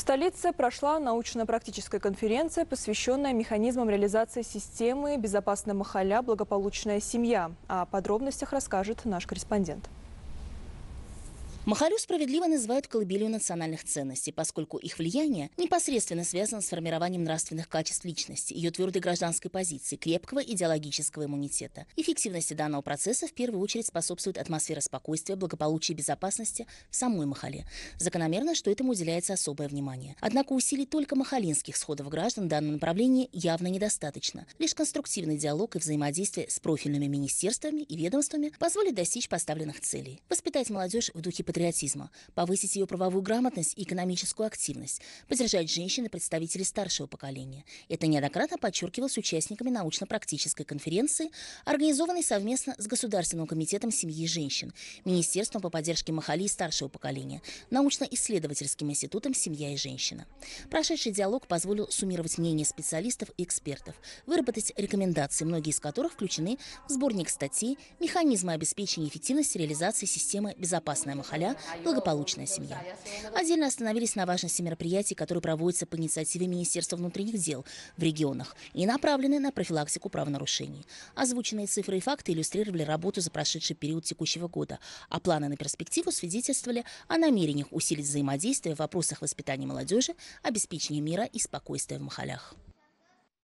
В столице прошла научно-практическая конференция, посвященная механизмам реализации системы «Безопасная Махаля. Благополучная семья». О подробностях расскажет наш корреспондент. Махалю справедливо называют колыбелью национальных ценностей, поскольку их влияние непосредственно связано с формированием нравственных качеств личности, ее твердой гражданской позиции, крепкого идеологического иммунитета. Эффективности данного процесса в первую очередь способствует атмосфера спокойствия, благополучия и безопасности в самой Махале. Закономерно, что этому уделяется особое внимание. Однако усилий только махалинских сходов граждан в данном направлении явно недостаточно. Лишь конструктивный диалог и взаимодействие с профильными министерствами и ведомствами позволит достичь поставленных целей. Воспитать молодежь в духе патриотизма патриотизма, повысить ее правовую грамотность и экономическую активность, поддержать женщин и представителей старшего поколения. Это неоднократно подчеркивалось участниками научно-практической конференции, организованной совместно с Государственным комитетом семьи и женщин, Министерством по поддержке Махали старшего поколения, научно-исследовательским институтом «Семья и женщина». Прошедший диалог позволил суммировать мнения специалистов и экспертов, выработать рекомендации, многие из которых включены в сборник статей «Механизмы обеспечения эффективности реализации системы безопасная Махали» февраля «Благополучная семья». Отдельно остановились на важности мероприятий, которые проводятся по инициативе Министерства внутренних дел в регионах и направлены на профилактику правонарушений. Озвученные цифры и факты иллюстрировали работу за прошедший период текущего года, а планы на перспективу свидетельствовали о намерениях усилить взаимодействие в вопросах воспитания молодежи, обеспечения мира и спокойствия в Махалях.